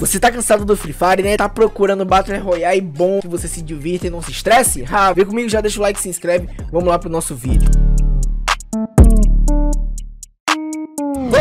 Você tá cansado do Free Fire, né? Tá procurando Battle Royale bom, que você se divirta e não se estresse? Ah, vem comigo, já deixa o like, se inscreve, vamos lá pro nosso vídeo.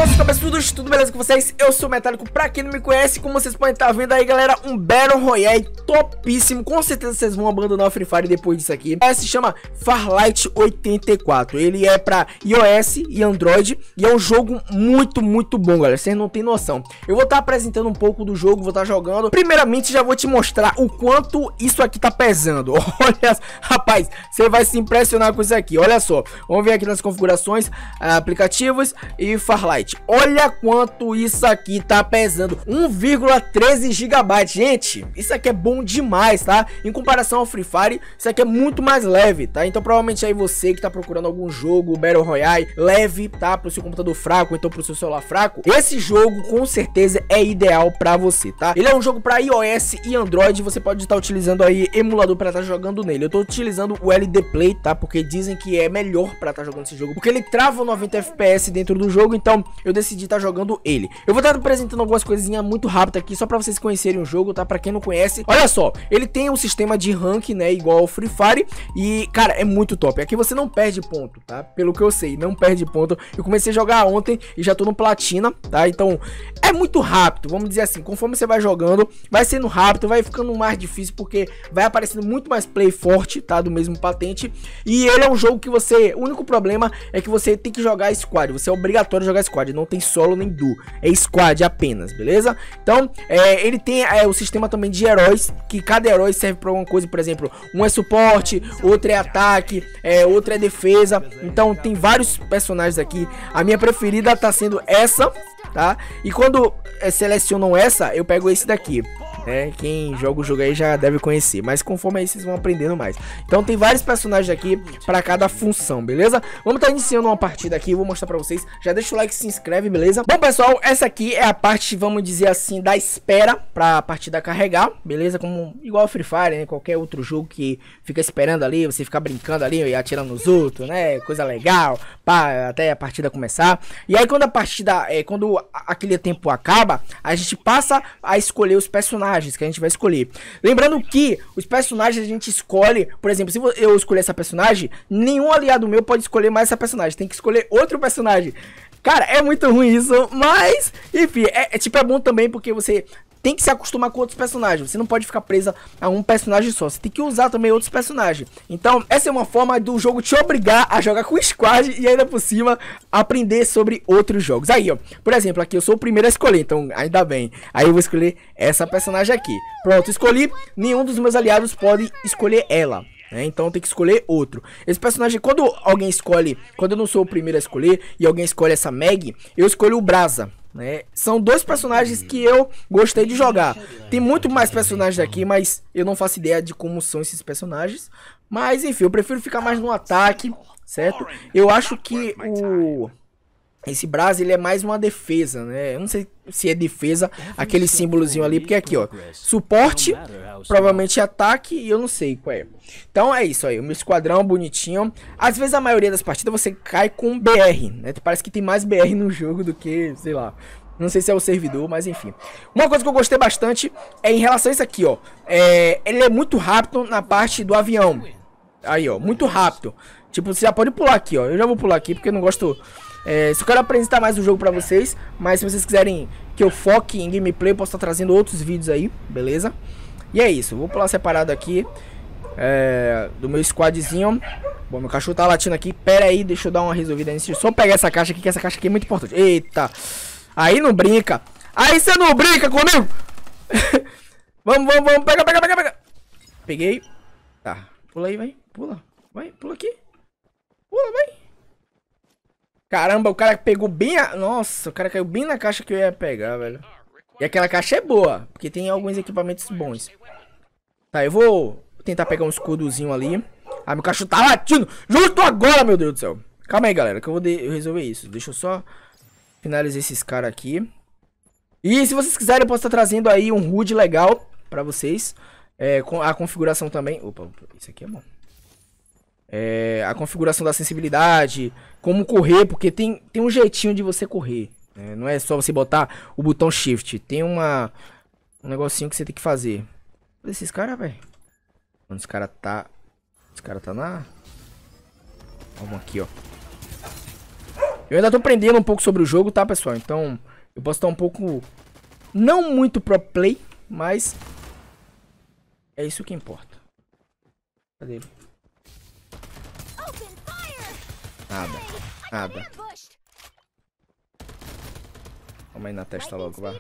Olá, cabeçudos, tudo beleza com vocês? Eu sou o Metálico, pra quem não me conhece, como vocês podem estar tá vendo aí, galera, um Battle Royale topíssimo. Com certeza vocês vão abandonar o Free Fire depois disso aqui. É, se chama Farlight 84. Ele é pra iOS e Android e é um jogo muito, muito bom, galera. Vocês não tem noção. Eu vou estar tá apresentando um pouco do jogo, vou estar tá jogando. Primeiramente, já vou te mostrar o quanto isso aqui tá pesando. Olha, rapaz, você vai se impressionar com isso aqui. Olha só, vamos ver aqui nas configurações, aplicativos e Farlight. Olha quanto isso aqui tá pesando. 1,13 GB. Gente, isso aqui é bom demais, tá? Em comparação ao Free Fire, isso aqui é muito mais leve, tá? Então provavelmente aí você que tá procurando algum jogo, Battle Royale, leve, tá? Pro seu computador fraco, então pro seu celular fraco. Esse jogo com certeza é ideal pra você, tá? Ele é um jogo pra iOS e Android, você pode estar tá utilizando aí emulador pra estar tá jogando nele. Eu tô utilizando o LD Play, tá? Porque dizem que é melhor pra estar tá jogando esse jogo, porque ele trava 90 FPS dentro do jogo, então eu decidi estar tá jogando ele. Eu vou estar tá apresentando algumas coisinhas muito rápido aqui, só pra vocês conhecerem o jogo, tá? Pra quem não conhece, olha só, ele tem um sistema de rank, né, igual ao Free Fire, e, cara, é muito top. Aqui você não perde ponto, tá? Pelo que eu sei, não perde ponto. Eu comecei a jogar ontem e já tô no platina, tá? Então, é muito rápido, vamos dizer assim, conforme você vai jogando, vai sendo rápido, vai ficando mais difícil, porque vai aparecendo muito mais play forte, tá? Do mesmo patente, e ele é um jogo que você, o único problema é que você tem que jogar squad, você é obrigatório jogar squad não tem solo nem duo, é squad apenas, beleza? Então, é, ele tem é, o sistema também de heróis, que cada herói serve para alguma coisa, por exemplo, um é suporte, outro é ataque, é, outro é defesa, então tem vários personagens aqui, a minha preferida tá sendo essa, tá? E quando é, selecionam essa, eu pego esse daqui, né? Quem joga o jogo aí já deve conhecer, mas conforme aí vocês vão aprendendo mais. Então tem vários personagens aqui para cada função, beleza? Vamos estar tá iniciando uma partida aqui, vou mostrar para vocês. Já deixa o like, se inscreve, beleza? Bom, pessoal, essa aqui é a parte, vamos dizer assim, da espera para a partida carregar, beleza? Como igual Free Fire, né? Qualquer outro jogo que fica esperando ali, você fica brincando ali e atirando nos outros, né? Coisa legal, pá, até a partida começar. E aí quando a partida, é, quando aquele tempo acaba, a gente passa a escolher os personagens personagens que a gente vai escolher. Lembrando que os personagens a gente escolhe, por exemplo, se eu escolher essa personagem, nenhum aliado meu pode escolher mais essa personagem, tem que escolher outro personagem. Cara, é muito ruim isso, mas, enfim, é, é, tipo, é bom também porque você tem que se acostumar com outros personagens. Você não pode ficar presa a um personagem só. Você tem que usar também outros personagens. Então, essa é uma forma do jogo te obrigar a jogar com o squad e ainda por cima aprender sobre outros jogos. Aí, ó. Por exemplo, aqui eu sou o primeiro a escolher, então ainda bem. Aí eu vou escolher essa personagem aqui. Pronto, escolhi. Nenhum dos meus aliados pode escolher ela. É, então tem que escolher outro. Esse personagem, quando alguém escolhe, quando eu não sou o primeiro a escolher e alguém escolhe essa Meg, eu escolho o Brasa. Né? São dois personagens que eu gostei de jogar. Tem muito mais personagens aqui, mas eu não faço ideia de como são esses personagens. Mas enfim, eu prefiro ficar mais no ataque, certo? Eu acho que o esse Brás, ele é mais uma defesa, né? Eu não sei se é defesa, aquele símbolozinho ali, porque aqui, ó, suporte, provavelmente ataque, e eu não sei qual é. Então é isso aí, o meu esquadrão bonitinho. Às vezes a maioria das partidas você cai com BR, né? Parece que tem mais BR no jogo do que, sei lá, não sei se é o servidor, mas enfim. Uma coisa que eu gostei bastante é em relação a isso aqui, ó. É, ele é muito rápido na parte do avião. Aí, ó, muito rápido. Tipo, você já pode pular aqui, ó. Eu já vou pular aqui porque eu não gosto é, só quero apresentar mais um jogo pra vocês, mas se vocês quiserem que eu foque em gameplay, eu posso estar trazendo outros vídeos aí, beleza? E é isso, vou pular separado aqui é, do meu squadzinho. Bom, meu cachorro tá latindo aqui, pera aí, deixa eu dar uma resolvida nisso. Só pegar essa caixa aqui, que essa caixa aqui é muito importante. Eita, aí não brinca, aí você não brinca comigo! vamos, vamos, vamos, pega, pega, pega, pega. Peguei. Tá, pula aí, vai, pula, vai, pula aqui. Pula, vai. Caramba, o cara pegou bem a... Nossa, o cara caiu bem na caixa que eu ia pegar, velho. E aquela caixa é boa, porque tem alguns equipamentos bons. Tá, eu vou tentar pegar um escudozinho ali. Ah, meu cachorro tá latindo junto agora, meu Deus do céu. Calma aí, galera, que eu vou resolver isso. Deixa eu só finalizar esses caras aqui. E se vocês quiserem, eu posso estar trazendo aí um HUD legal pra vocês. É, com a configuração também. Opa, isso aqui é bom é, a configuração da sensibilidade, como correr, porque tem, tem um jeitinho de você correr. Né? Não é só você botar o botão shift. Tem uma, um negocinho que você tem que fazer. Olha esses caras, velho. onde os cara tá... Esse cara tá na... Vamos aqui, ó. Eu ainda tô aprendendo um pouco sobre o jogo, tá, pessoal? Então, eu posso estar um pouco... Não muito pro play, mas... É isso que importa. Cadê ele? Nada. Nada. Toma aí na testa logo, vá.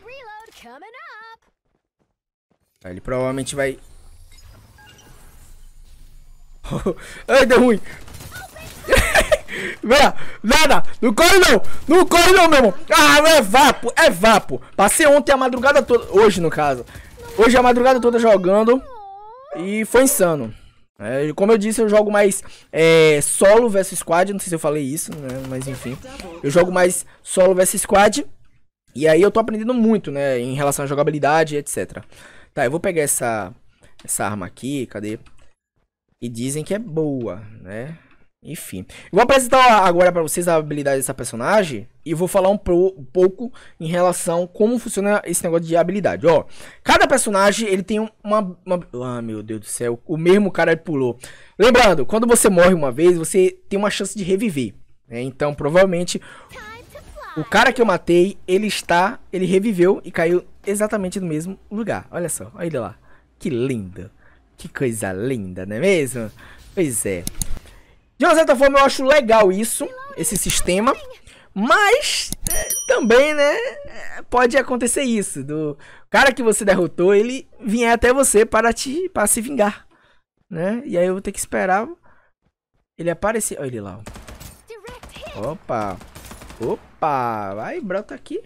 ele provavelmente vai... Ai, deu ruim. Vá, nada, não corre não, não corre não, meu irmão. Ah, é vapo, é vapo. Passei ontem a madrugada toda, hoje no caso. Hoje a madrugada toda jogando e foi insano. É, como eu disse, eu jogo mais é, solo versus squad. Não sei se eu falei isso, né? Mas enfim. Tá eu jogo mais solo versus squad. E aí eu tô aprendendo muito, né? Em relação à jogabilidade, etc. Tá, eu vou pegar essa, essa arma aqui. Cadê? E dizem que é boa, né? Enfim. Eu vou apresentar agora para vocês a habilidade dessa personagem e vou falar um, pro, um, pouco em relação como funciona esse negócio de habilidade. Ó, cada personagem ele tem uma, Ah, meu Deus do céu, o mesmo cara pulou. Lembrando, quando você morre uma vez, você tem uma chance de reviver. Né? Então, provavelmente, o cara que eu matei, ele está, ele reviveu e caiu exatamente no mesmo lugar. Olha só, olha lá. Que linda. Que coisa linda, não é mesmo? Pois é. De uma certa forma, eu acho legal isso, esse sistema. Mas é, também, né, é, pode acontecer isso. Do cara que você derrotou, ele vier até você para te para se vingar. Né? E aí eu vou ter que esperar ele aparecer. Olha ele lá. Opa. Opa. Vai, brota aqui.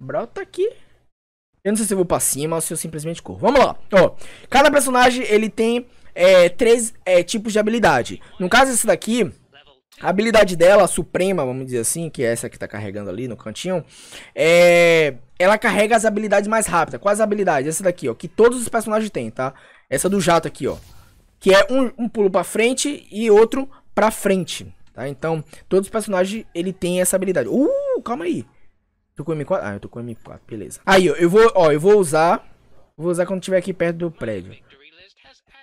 Brota aqui. Eu não sei se eu vou pra cima ou se eu simplesmente corro. Vamos lá. Ó, cada personagem, ele tem é, três é, tipos de habilidade. No caso, essa daqui, a habilidade dela, a suprema, vamos dizer assim, que é essa que tá carregando ali no cantinho, é... ela carrega as habilidades mais rápidas. Quais habilidades? Essa daqui, ó, que todos os personagens têm, tá? Essa do jato aqui, ó, que é um, um pulo pra frente e outro pra frente, tá? Então, todos os personagens, ele tem essa habilidade. Uh, calma aí. Tô com M4? Ah, eu tô com M4, beleza. Aí, ó, eu vou, ó, eu vou usar, vou usar quando tiver aqui perto do prédio.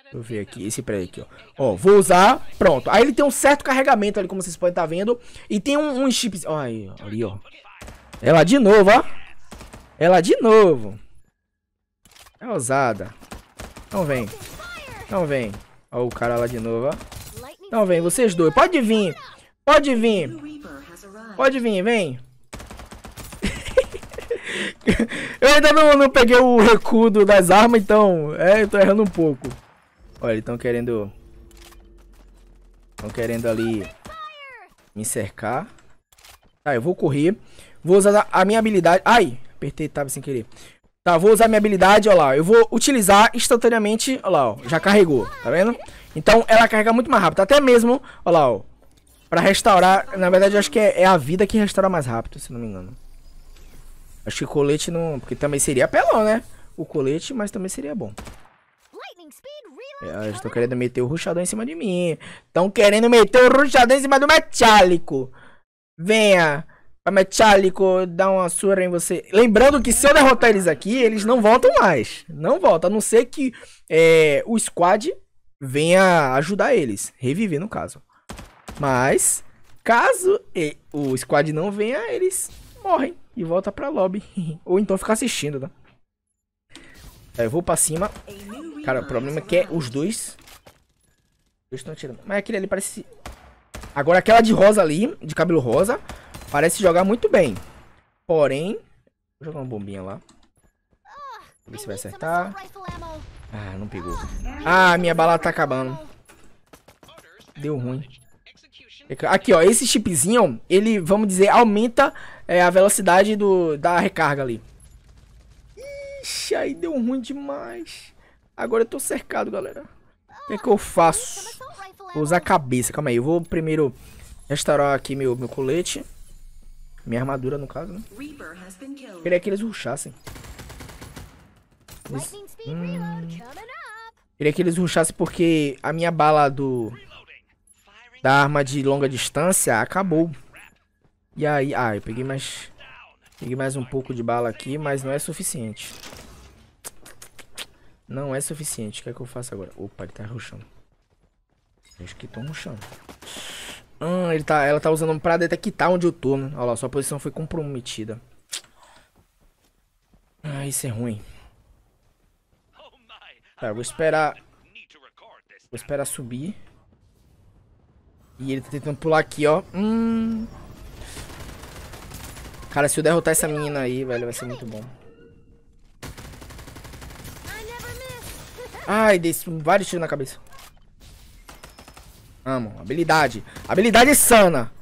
Deixa eu ver aqui, esse peraí aqui, ó. Ó, vou usar, pronto. Aí ele tem um certo carregamento ali, como vocês podem estar tá vendo. E tem um, um chip, ó, aí, ó, ali, ó. Ela é de novo, ó. Ela é de novo. É ousada. Então vem. então vem. Ó o cara lá de novo, ó. Então vem, vocês dois. Pode vir. Pode vir. Pode vir, vem. Eu ainda não, não peguei o recuo das armas, então é, eu tô errando um pouco. Olha, eles estão querendo... Estão querendo ali... Me cercar. Tá, eu vou correr. Vou usar a minha habilidade... Ai! Apertei tab sem querer. Tá, vou usar minha habilidade, ó lá. Eu vou utilizar instantaneamente, ó lá, ó. Já carregou, tá vendo? Então, ela carrega muito mais rápido. Até mesmo, ó lá, ó. Pra restaurar... Na verdade, eu acho que é, é a vida que restaura mais rápido, se não me engano. Acho que colete não... Porque também seria apelão, né? O colete, mas também seria bom. Lightning speed. É, Elas estão querendo meter o ruchadão em cima de mim. Estão querendo meter o ruchadão em cima do metálico. Venha, metálico, dar uma surra em você. Lembrando que se eu derrotar eles aqui, eles não voltam mais. Não voltam, a não ser que é, o squad venha ajudar eles. Reviver, no caso. Mas, caso o squad não venha, eles morrem e volta pra lobby. Ou então fica assistindo, né? É, eu vou pra cima. Cara, o problema é que é os dois. estão atirando. Mas aquele ali parece... Agora aquela de rosa ali, de cabelo rosa, parece jogar muito bem. Porém... Vou jogar uma bombinha lá. ver se vai acertar. Ah, não pegou. Ah, minha bala tá acabando. Deu ruim. Aqui, ó. Esse chipzinho, ele, vamos dizer, aumenta é, a velocidade do, da recarga ali. Ixi, aí deu ruim demais. Agora eu tô cercado, galera. O que é que eu faço? Vou usar a cabeça. Calma aí, eu vou primeiro restaurar aqui meu, meu colete. Minha armadura, no caso, né? Queria que eles ruxassem. Eles... Hum... Queria que eles ruxassem porque a minha bala do... Da arma de longa distância acabou. E aí... Ah, eu peguei mais... Peguei mais um pouco de bala aqui, mas não é suficiente. Não é suficiente. O que é que eu faço agora? Opa, ele tá ruxando. Acho que tô ruxando. Ah, ele tá, ela tá usando pra detectar onde eu tô, né? Olha lá, sua posição foi comprometida. Ah, isso é ruim. Tá, eu vou esperar... Vou esperar subir. E ele tá tentando pular aqui, ó. Hum... Cara, se eu derrotar essa menina aí, velho, vai ser muito bom. Ai, dei vários tiros na cabeça. Amo. Habilidade. Habilidade sana.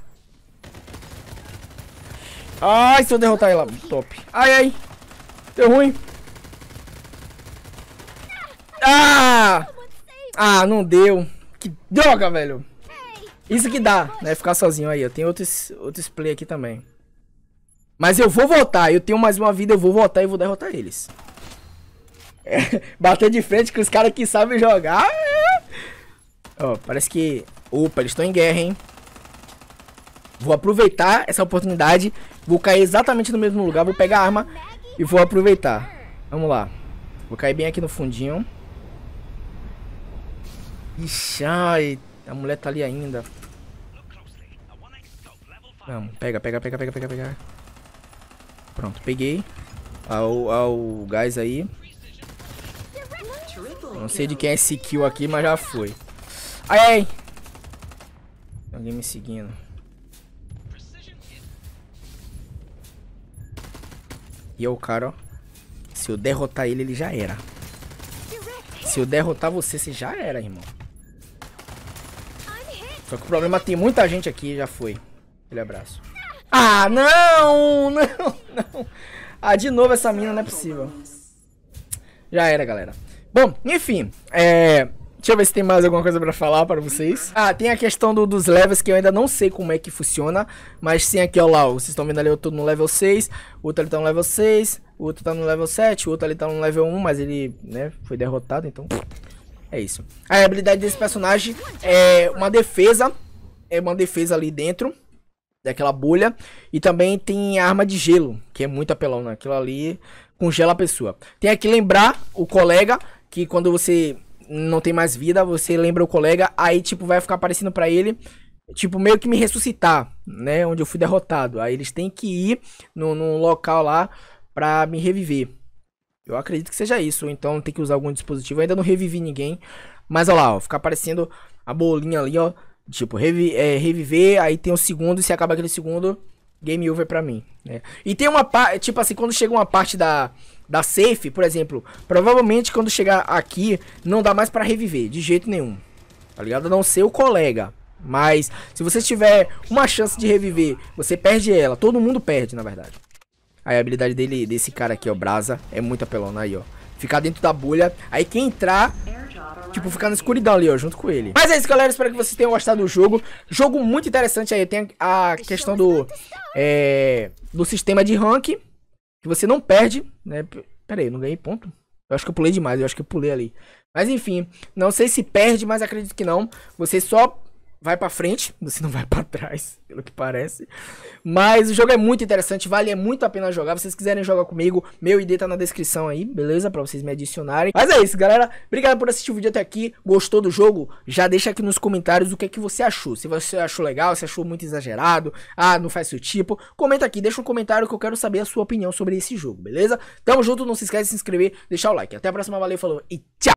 Ai, se eu derrotar ela. Top. Ai, ai. Deu ruim. Ah! Ah, não deu. Que droga, velho. Isso que dá, né? Ficar sozinho aí. Eu tenho outros, outros play aqui também. Mas eu vou voltar. Eu tenho mais uma vida, eu vou voltar e vou derrotar eles. É, bater de frente com os caras que sabem jogar. É. parece que... Opa, eles estão em guerra, hein? Vou aproveitar essa oportunidade. Vou cair exatamente no mesmo lugar. Vou pegar a arma e vou aproveitar. Vamos lá. Vou cair bem aqui no fundinho. Ixi, ai, a mulher tá ali ainda. Vamos, pega, pega, pega, pega, pega, pega. Pronto, peguei. Ao, ao gás aí. Não sei de quem é esse kill aqui, mas já foi. Ai, ai! Alguém me seguindo. E é o cara, ó. Se eu derrotar ele, ele já era. Se eu derrotar você, você já era, irmão. Só que o problema tem muita gente aqui, já foi. Aquele abraço. Ah, não! Não, não. Ah, de novo essa mina, não é possível. Já era, galera. Bom, enfim, é... Deixa eu ver se tem mais alguma coisa para falar para vocês. Ah, tem a questão do, dos levels que eu ainda não sei como é que funciona. Mas sim aqui, ó lá, ó, vocês estão vendo ali, eu tô no level 6, o outro ali tá no level 6, o outro tá no level 7, o outro ali tá no level 1, mas ele, né, foi derrotado, então... É isso. A habilidade desse personagem é uma defesa, é uma defesa ali dentro, daquela bolha. E também tem arma de gelo, que é muito apelona. Né? Aquilo ali congela a pessoa. Tem que lembrar o colega que quando você não tem mais vida, você lembra o colega, aí tipo vai ficar aparecendo para ele, tipo meio que me ressuscitar, né, onde eu fui derrotado. Aí eles têm que ir num, num local lá para me reviver. Eu acredito que seja isso, então tem que usar algum dispositivo. Eu ainda não revivi ninguém, mas olha lá, ó, fica aparecendo a bolinha ali, ó, Tipo, revi é, reviver, aí tem um segundo, e se acabar aquele segundo, game over pra mim. Né? E tem uma parte, tipo assim, quando chega uma parte da, da safe, por exemplo, provavelmente quando chegar aqui, não dá mais pra reviver, de jeito nenhum. Tá ligado? A não ser o colega. Mas se você tiver uma chance de reviver, você perde ela. Todo mundo perde, na verdade. Aí a habilidade dele, desse cara aqui, ó, Brasa, é muito apelona aí, ó. Ficar dentro da bolha. Aí quem entrar tipo, ficar na escuridão ali, ó, junto com ele. Mas é isso, galera. Espero que vocês tenham gostado do jogo. Jogo muito interessante aí. Tem a questão do... É, do sistema de rank. Que você não perde, né? Pera aí, não ganhei ponto? Eu acho que eu pulei demais. Eu acho que eu pulei ali. Mas enfim, não sei se perde, mas acredito que não. Você só vai para frente, você não vai para trás, pelo que parece. Mas o jogo é muito interessante, vale muito a pena jogar. Se vocês quiserem jogar comigo, meu ID tá na descrição aí, beleza? Para vocês me adicionarem. Mas é isso, galera. Obrigado por assistir o vídeo até aqui. Gostou do jogo? Já deixa aqui nos comentários o que é que você achou. Se você achou legal, se achou muito exagerado, ah, não faz seu tipo, comenta aqui, deixa um comentário que eu quero saber a sua opinião sobre esse jogo, beleza? Tamo junto, não se esquece de se inscrever, deixar o like. Até a próxima, valeu, falou e tchau!